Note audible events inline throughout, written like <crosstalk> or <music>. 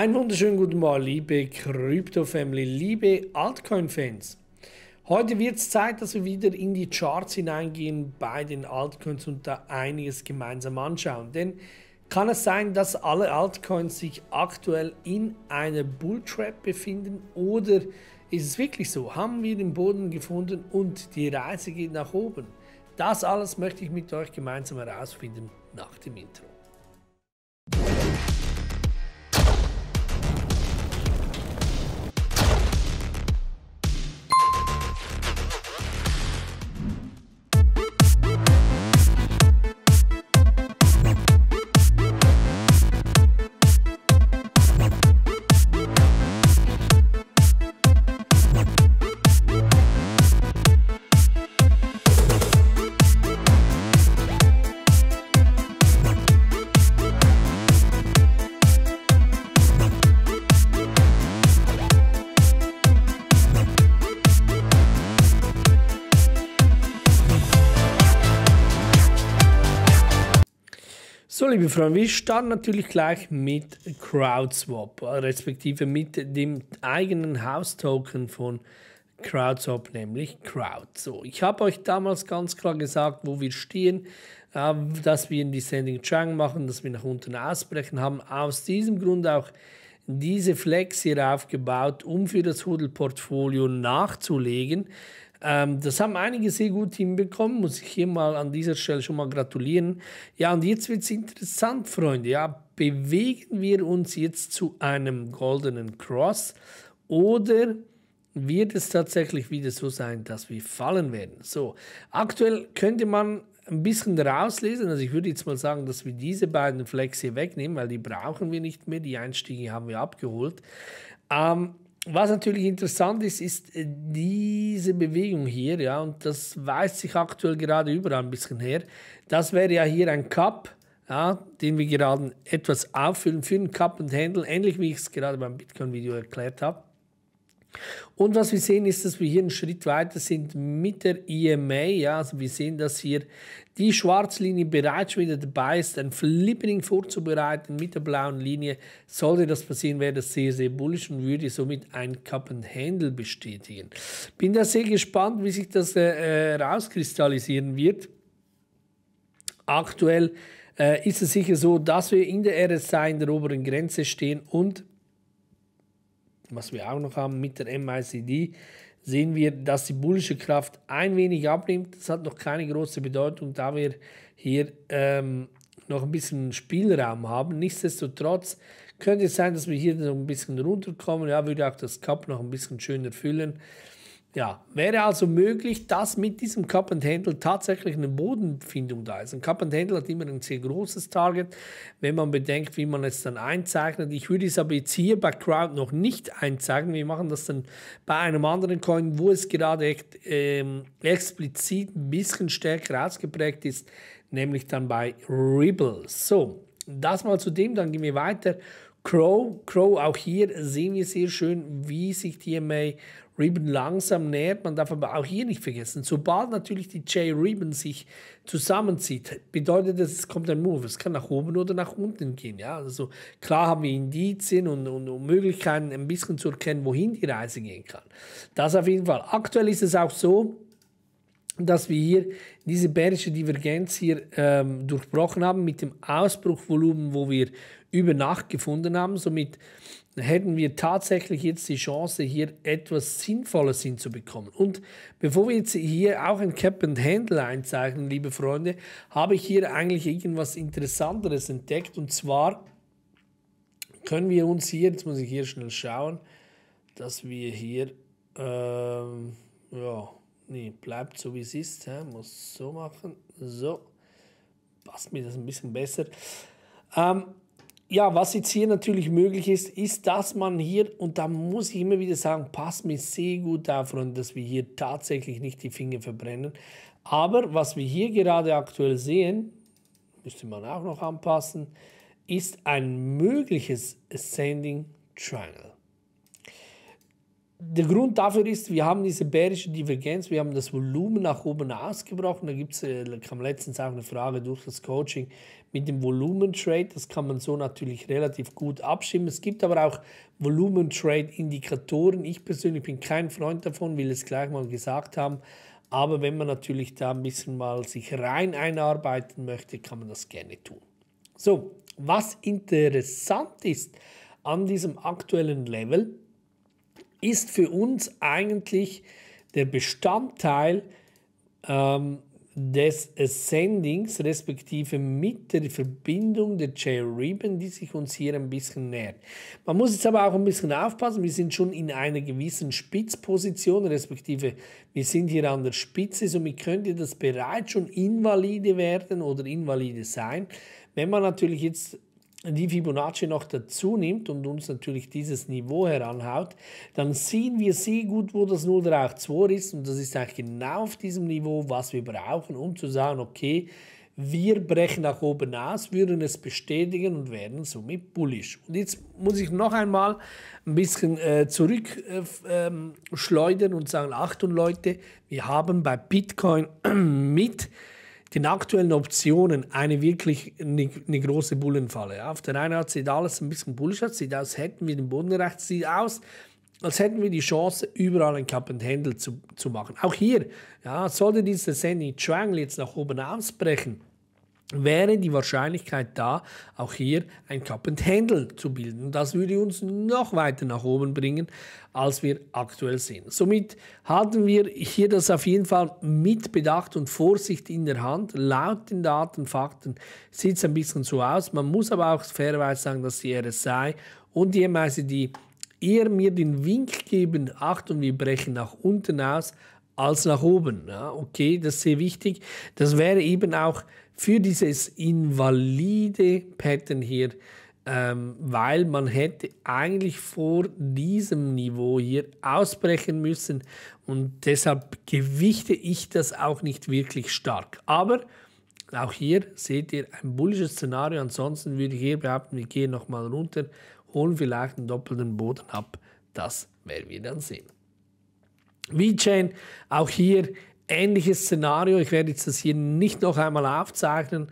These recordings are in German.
Einen wunderschönen guten Morgen, liebe Crypto-Family, liebe Altcoin-Fans. Heute wird es Zeit, dass wir wieder in die Charts hineingehen bei den Altcoins und da einiges gemeinsam anschauen. Denn kann es sein, dass alle Altcoins sich aktuell in einer Bulltrap befinden oder ist es wirklich so? Haben wir den Boden gefunden und die Reise geht nach oben? Das alles möchte ich mit euch gemeinsam herausfinden nach dem Intro. So, liebe Freunde, wir starten natürlich gleich mit CrowdSwap, äh, respektive mit dem eigenen Haustoken von CrowdSwap, nämlich Crowd. So, ich habe euch damals ganz klar gesagt, wo wir stehen, äh, dass wir in Descending Chang machen, dass wir nach unten ausbrechen haben. Aus diesem Grund auch diese Flex hier aufgebaut, um für das Hudel-Portfolio nachzulegen. Ähm, das haben einige sehr gut hinbekommen, muss ich hier mal an dieser Stelle schon mal gratulieren. Ja, und jetzt wird es interessant, Freunde. Ja, bewegen wir uns jetzt zu einem goldenen Cross oder wird es tatsächlich wieder so sein, dass wir fallen werden? So, aktuell könnte man ein bisschen rauslesen. Also ich würde jetzt mal sagen, dass wir diese beiden Flex hier wegnehmen, weil die brauchen wir nicht mehr. Die Einstiege haben wir abgeholt. Ähm, was natürlich interessant ist, ist äh, diese Bewegung hier, ja, und das weist sich aktuell gerade überall ein bisschen her. Das wäre ja hier ein Cup, ja, den wir gerade etwas auffüllen für den Cup und Handle, ähnlich wie ich es gerade beim Bitcoin-Video erklärt habe. Und was wir sehen, ist, dass wir hier einen Schritt weiter sind mit der EMA. Ja, also wir sehen, dass hier die Schwarzlinie bereits wieder dabei ist, ein Flippering vorzubereiten mit der blauen Linie. Sollte das passieren, wäre das sehr, sehr bullisch und würde somit ein Cup and Handle bestätigen. Bin da sehr gespannt, wie sich das äh, äh rauskristallisieren wird. Aktuell äh, ist es sicher so, dass wir in der RSI in der oberen Grenze stehen und was wir auch noch haben mit der MICD, sehen wir, dass die bullische Kraft ein wenig abnimmt. Das hat noch keine große Bedeutung, da wir hier ähm, noch ein bisschen Spielraum haben. Nichtsdestotrotz könnte es sein, dass wir hier noch ein bisschen runterkommen. Ja, würde auch das Cup noch ein bisschen schöner füllen. Ja, wäre also möglich, dass mit diesem Cup and Handle tatsächlich eine Bodenfindung da ist. Ein Cup and Handle hat immer ein sehr großes Target, wenn man bedenkt, wie man es dann einzeichnet. Ich würde es aber jetzt hier bei Crowd noch nicht einzeichnen. Wir machen das dann bei einem anderen Coin, wo es gerade echt, ähm, explizit ein bisschen stärker ausgeprägt ist, nämlich dann bei Ripple. So, das mal zu dem, dann gehen wir weiter Crow, Crow, auch hier sehen wir sehr schön, wie sich TMA Ribbon langsam nähert. Man darf aber auch hier nicht vergessen, sobald natürlich die J Ribbon sich zusammenzieht, bedeutet das, es kommt ein Move. Es kann nach oben oder nach unten gehen. Ja? Also klar haben wir Indizien und, und, und Möglichkeiten, ein bisschen zu erkennen, wohin die Reise gehen kann. Das auf jeden Fall. Aktuell ist es auch so, dass wir hier diese bärische Divergenz hier ähm, durchbrochen haben mit dem Ausbruchvolumen, wo wir über Nacht gefunden haben. Somit hätten wir tatsächlich jetzt die Chance, hier etwas Sinnvolles hinzubekommen. Und bevor wir jetzt hier auch ein Cap and Handle einzeichnen, liebe Freunde, habe ich hier eigentlich irgendwas Interessanteres entdeckt. Und zwar können wir uns hier, jetzt muss ich hier schnell schauen, dass wir hier, ähm, ja, nee, bleibt so wie es ist, he? muss so machen, so, passt mir das ein bisschen besser. Ähm, ja, was jetzt hier natürlich möglich ist, ist, dass man hier, und da muss ich immer wieder sagen, passt mir sehr gut davon, dass wir hier tatsächlich nicht die Finger verbrennen. Aber was wir hier gerade aktuell sehen, müsste man auch noch anpassen, ist ein mögliches Ascending Triangle der Grund dafür ist, wir haben diese bärische Divergenz, wir haben das Volumen nach oben ausgebrochen. Da gibt's, äh, kam letztens auch eine Frage durch das Coaching mit dem Volumentrade. Das kann man so natürlich relativ gut abstimmen. Es gibt aber auch volumentrade indikatoren Ich persönlich bin kein Freund davon, will es gleich mal gesagt haben. Aber wenn man natürlich da ein bisschen mal sich rein einarbeiten möchte, kann man das gerne tun. So, was interessant ist an diesem aktuellen Level, ist für uns eigentlich der Bestandteil ähm, des Ascendings, respektive mit der Verbindung der Ribbon, die sich uns hier ein bisschen nähert. Man muss jetzt aber auch ein bisschen aufpassen, wir sind schon in einer gewissen Spitzposition, respektive wir sind hier an der Spitze, somit könnte das bereits schon invalide werden oder invalide sein. Wenn man natürlich jetzt die Fibonacci noch dazu nimmt und uns natürlich dieses Niveau heranhaut, dann sehen wir sehr gut, wo das 0 ist und das ist eigentlich genau auf diesem Niveau, was wir brauchen, um zu sagen, okay, wir brechen nach oben aus, würden es bestätigen und werden somit bullish. Und jetzt muss ich noch einmal ein bisschen äh, zurückschleudern äh, ähm, und sagen, Achtung Leute, wir haben bei Bitcoin <clears throat> mit den aktuellen Optionen eine wirklich eine, eine große Bullenfalle. Auf der einen Seite sieht alles ein bisschen Bullshit, aus, sieht aus, hätten wir den Bodenrecht, sieht aus, als hätten wir die Chance, überall ein Cup and Handle zu, zu machen. Auch hier, ja, sollte dieser Sandy Triangle jetzt nach oben ausbrechen, wäre die Wahrscheinlichkeit da, auch hier ein Cup-and-Handle zu bilden. das würde uns noch weiter nach oben bringen, als wir aktuell sehen. Somit halten wir hier das auf jeden Fall mit Bedacht und Vorsicht in der Hand. Laut den Daten, Fakten sieht es ein bisschen so aus. Man muss aber auch fairerweise sagen, dass die RSI und die MICD eher mir den Wink geben, Achtung, wir brechen nach unten aus, als nach oben. Ja, okay, das ist sehr wichtig. Das wäre eben auch für dieses invalide Pattern hier, ähm, weil man hätte eigentlich vor diesem Niveau hier ausbrechen müssen und deshalb gewichte ich das auch nicht wirklich stark. Aber auch hier seht ihr ein bullisches Szenario, ansonsten würde ich hier behaupten, wir gehen nochmal runter, holen vielleicht einen doppelten Boden ab, das werden wir dann sehen. VeChain, auch hier ähnliches Szenario. Ich werde jetzt das hier nicht noch einmal aufzeichnen.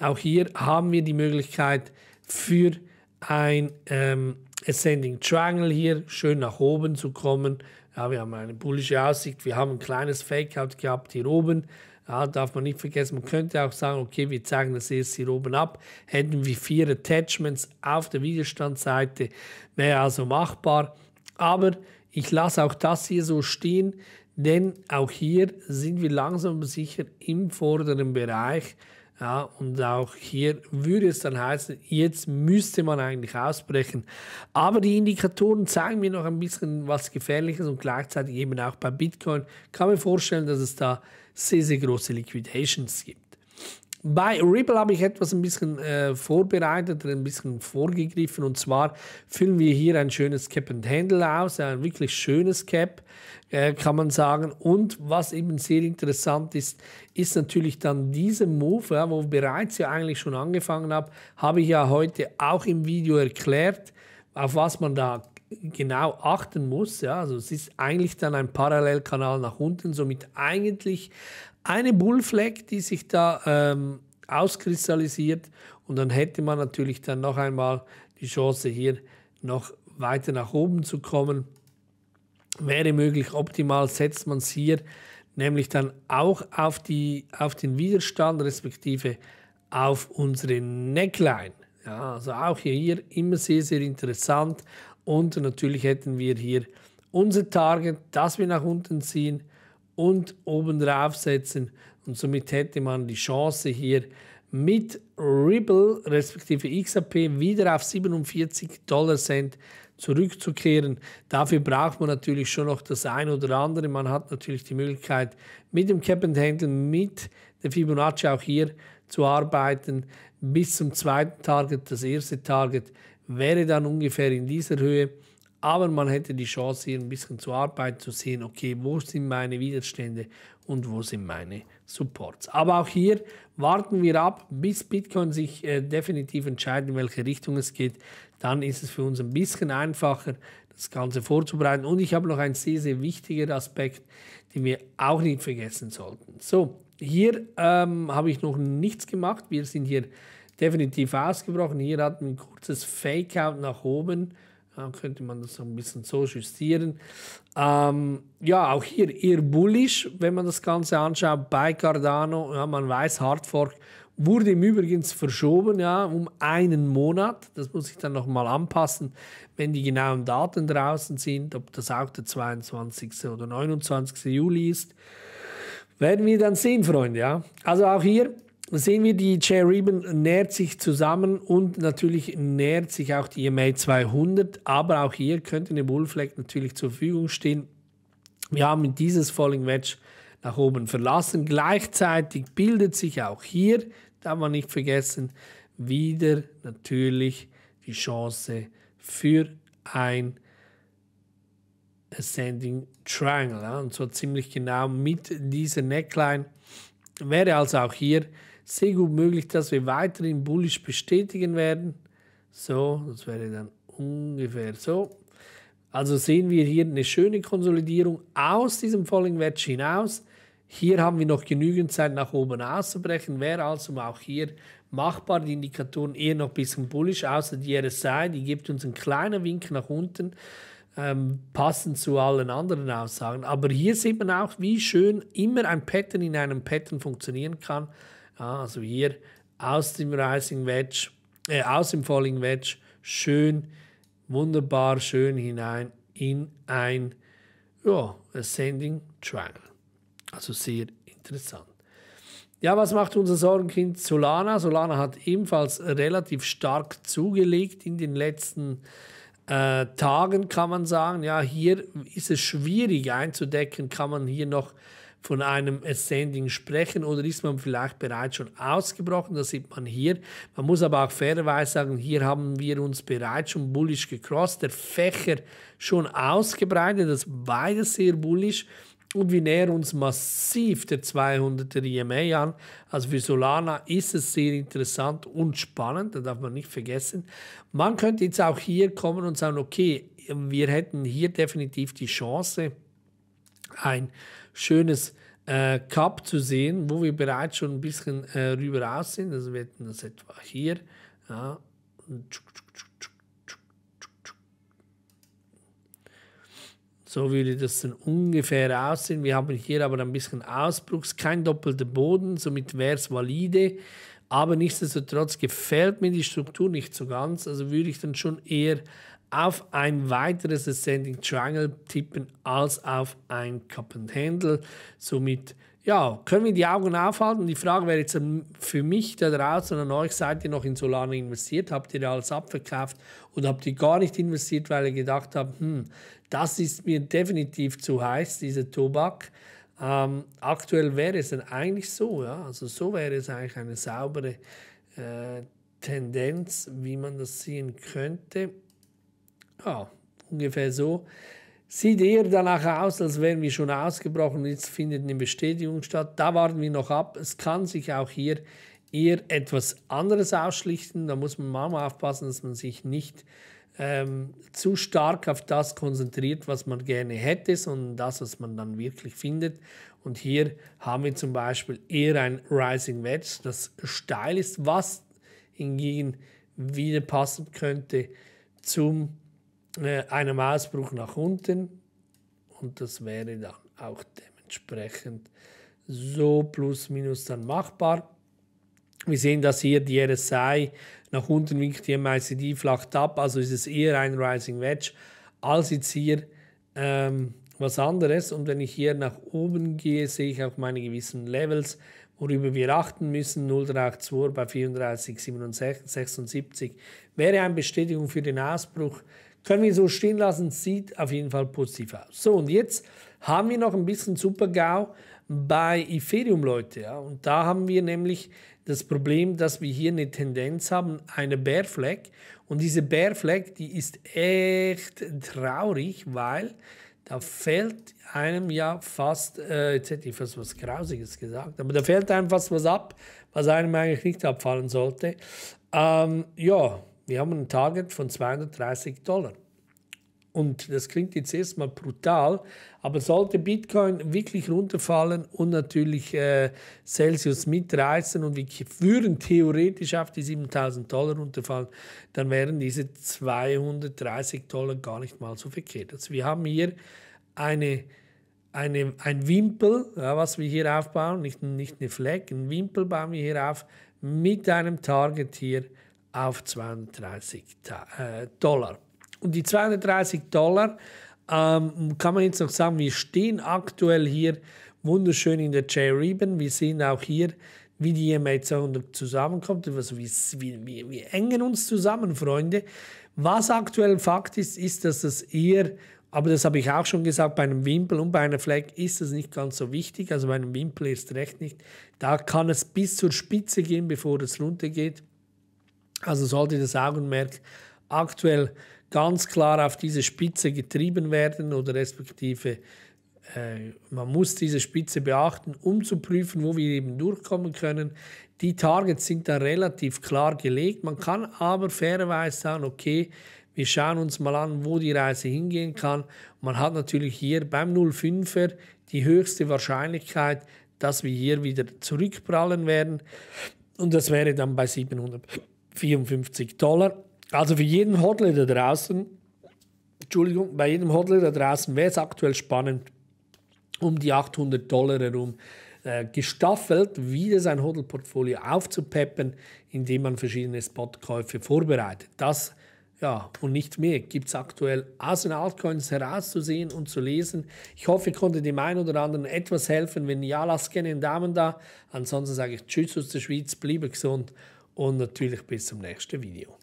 Auch hier haben wir die Möglichkeit für ein ähm, Ascending Triangle hier schön nach oben zu kommen. Ja, wir haben eine bullische Aussicht. Wir haben ein kleines Fakeout gehabt hier oben. Ja, darf man nicht vergessen, man könnte auch sagen, okay, wir zeigen das erst hier oben ab. Hätten wir vier Attachments auf der Widerstandsseite, wäre also machbar. Aber ich lasse auch das hier so stehen. Denn auch hier sind wir langsam sicher im vorderen Bereich. Ja, und auch hier würde es dann heißen, jetzt müsste man eigentlich ausbrechen. Aber die Indikatoren zeigen mir noch ein bisschen was Gefährliches und gleichzeitig eben auch bei Bitcoin kann man vorstellen, dass es da sehr, sehr große Liquidations gibt bei Ripple habe ich etwas ein bisschen äh, vorbereitet, ein bisschen vorgegriffen. Und zwar füllen wir hier ein schönes Cap and Handle aus, ein wirklich schönes Cap, äh, kann man sagen. Und was eben sehr interessant ist, ist natürlich dann dieser Move, ja, wo bereits ja eigentlich schon angefangen habe, habe ich ja heute auch im Video erklärt, auf was man da genau achten muss. Ja, also es ist eigentlich dann ein Parallelkanal nach unten, somit eigentlich eine Bullfleck, die sich da ähm, auskristallisiert und dann hätte man natürlich dann noch einmal die Chance hier noch weiter nach oben zu kommen. Wäre möglich, optimal setzt man es hier nämlich dann auch auf, die, auf den Widerstand respektive auf unsere Neckline. Ja, also auch hier immer sehr, sehr interessant. Und natürlich hätten wir hier unser Target, das wir nach unten ziehen und oben drauf setzen. Und somit hätte man die Chance hier mit Ripple respektive XAP wieder auf 47 Dollar Cent zurückzukehren. Dafür braucht man natürlich schon noch das eine oder andere. Man hat natürlich die Möglichkeit, mit dem Cap and Handle, mit der Fibonacci auch hier zu arbeiten, bis zum zweiten Target, das erste Target wäre dann ungefähr in dieser Höhe. Aber man hätte die Chance, hier ein bisschen zu arbeiten, zu sehen, okay, wo sind meine Widerstände und wo sind meine Supports. Aber auch hier warten wir ab, bis Bitcoin sich äh, definitiv entscheidet, in welche Richtung es geht. Dann ist es für uns ein bisschen einfacher, das Ganze vorzubereiten. Und ich habe noch einen sehr, sehr wichtigen Aspekt, den wir auch nicht vergessen sollten. So, hier ähm, habe ich noch nichts gemacht. Wir sind hier definitiv ausgebrochen. Hier hatten wir ein kurzes Fakeout nach oben. Da könnte man das ein bisschen so justieren. Ähm, ja, auch hier eher bullish, wenn man das Ganze anschaut bei Cardano. Ja, man weiß, Hardfork wurde im Übrigen verschoben, ja, um einen Monat. Das muss ich dann nochmal anpassen, wenn die genauen Daten draußen sind, ob das auch der 22. oder 29. Juli ist. Werden wir dann sehen, Freunde, ja. Also auch hier sehen wir, die J. Ribbon nähert sich zusammen und natürlich nähert sich auch die EMA 200, aber auch hier könnte eine Bullflag natürlich zur Verfügung stehen. Wir haben dieses Falling Wedge nach oben verlassen. Gleichzeitig bildet sich auch hier, darf man nicht vergessen, wieder natürlich die Chance für ein Ascending Triangle. Und so ziemlich genau mit dieser Neckline wäre also auch hier sehr gut möglich, dass wir weiterhin bullisch bestätigen werden. So, das wäre dann ungefähr so. Also sehen wir hier eine schöne Konsolidierung aus diesem Falling Wedge hinaus. Hier haben wir noch genügend Zeit nach oben auszubrechen. Wäre also auch hier machbar. Die Indikatoren eher noch ein bisschen bullisch, außer die RSI, die gibt uns einen kleinen Wink nach unten, ähm, passend zu allen anderen Aussagen. Aber hier sieht man auch, wie schön immer ein Pattern in einem Pattern funktionieren kann. Ah, also hier aus dem Rising Wedge, äh, aus dem Falling Wedge schön, wunderbar schön hinein in ein ja, Ascending Triangle. Also sehr interessant. Ja, was macht unser Sorgenkind Solana? Solana hat ebenfalls relativ stark zugelegt in den letzten äh, Tagen, kann man sagen. Ja, hier ist es schwierig einzudecken, kann man hier noch von einem Ascending sprechen oder ist man vielleicht bereits schon ausgebrochen? Das sieht man hier. Man muss aber auch fairerweise sagen, hier haben wir uns bereits schon bullisch gecrossed, der Fächer schon ausgebreitet, das beides sehr bullisch. Und wir nähern uns massiv der 200er EMA an. Also für Solana ist es sehr interessant und spannend, das darf man nicht vergessen. Man könnte jetzt auch hier kommen und sagen, okay, wir hätten hier definitiv die Chance, ein schönes äh, Cup zu sehen, wo wir bereits schon ein bisschen äh, rüber raus sind. Also wir hätten das etwa hier. Ja. So würde das dann ungefähr aussehen. Wir haben hier aber ein bisschen Ausbruchs, kein doppelter Boden, somit wäre es valide. Aber nichtsdestotrotz gefällt mir die Struktur nicht so ganz. Also würde ich dann schon eher auf ein weiteres Ascending Triangle tippen als auf ein Cup and Handle. Somit ja, können wir die Augen aufhalten. Die Frage wäre jetzt ähm, für mich da draußen an euch, seid ihr noch in Solana investiert? Habt ihr alles abverkauft oder habt ihr gar nicht investiert, weil ihr gedacht habt, hm, das ist mir definitiv zu heiß, dieser Tobak. Ähm, aktuell wäre es dann eigentlich so, ja, also so wäre es eigentlich eine saubere äh, Tendenz, wie man das sehen könnte. Ja, ungefähr so. Sieht eher danach aus, als wären wir schon ausgebrochen. Jetzt findet eine Bestätigung statt. Da warten wir noch ab. Es kann sich auch hier eher etwas anderes ausschlichten. Da muss man mal aufpassen, dass man sich nicht ähm, zu stark auf das konzentriert, was man gerne hätte, sondern das, was man dann wirklich findet. Und hier haben wir zum Beispiel eher ein Rising Wedge, das steil ist, was hingegen wieder passen könnte zum äh, einem Ausbruch nach unten und das wäre dann auch dementsprechend so plus minus dann machbar. Wir sehen, dass hier die RSI nach unten winkt, die MICD flacht ab, also ist es eher ein Rising Wedge als jetzt hier ähm, was anderes. Und wenn ich hier nach oben gehe, sehe ich auch meine gewissen Levels, worüber wir achten müssen. 0,382 bei 34,76 wäre eine Bestätigung für den Ausbruch können wir so stehen lassen, sieht auf jeden Fall positiv aus. So, und jetzt haben wir noch ein bisschen Super-GAU bei Ethereum, Leute. Ja? Und da haben wir nämlich das Problem, dass wir hier eine Tendenz haben, eine Bear Flag. Und diese Bear Flag, die ist echt traurig, weil da fällt einem ja fast, äh, jetzt hätte ich fast was Grausiges gesagt, aber da fällt einem fast was ab, was einem eigentlich nicht abfallen sollte. Ähm, ja, wir haben ein Target von 230 Dollar. Und das klingt jetzt erstmal brutal, aber sollte Bitcoin wirklich runterfallen und natürlich äh, Celsius mitreißen und wir würden theoretisch auf die 7000 Dollar runterfallen, dann wären diese 230 Dollar gar nicht mal so verkehrt. Also wir haben hier eine, eine, ein Wimpel, ja, was wir hier aufbauen, nicht, nicht eine Fleck, ein Wimpel bauen wir hier auf mit einem Target hier auf 32 äh, Dollar. Und die 230 Dollar ähm, kann man jetzt noch sagen, wir stehen aktuell hier wunderschön in der J-Ribbon. Wir sehen auch hier, wie die EMA 200 zusammenkommt, also wie, wie, wir engen uns zusammen, Freunde. Was aktuell Fakt ist, ist, dass das eher, aber das habe ich auch schon gesagt, bei einem Wimpel und bei einer Flag ist das nicht ganz so wichtig, also bei einem Wimpel erst recht nicht. Da kann es bis zur Spitze gehen, bevor es runtergeht. Also sollte das Augenmerk aktuell ganz klar auf diese Spitze getrieben werden oder respektive äh, man muss diese Spitze beachten, um zu prüfen, wo wir eben durchkommen können. Die Targets sind da relativ klar gelegt. Man kann aber fairerweise sagen, okay, wir schauen uns mal an, wo die Reise hingehen kann. Man hat natürlich hier beim 05er die höchste Wahrscheinlichkeit, dass wir hier wieder zurückprallen werden. Und das wäre dann bei 700. 54 Dollar. Also für jeden Hodler da draußen, Entschuldigung, bei jedem Hodler da draußen wäre es aktuell spannend, um die 800 Dollar herum äh, gestaffelt wieder sein hodl aufzupeppen, indem man verschiedene Spotkäufe vorbereitet. Das ja, und nicht mehr gibt es aktuell aus den Altcoins herauszusehen und zu lesen. Ich hoffe, ich konnte dem einen oder anderen etwas helfen. Wenn ja, lasst gerne einen Daumen da. Ansonsten sage ich Tschüss aus der Schweiz, bleibe gesund und natürlich bis zum nächsten Video.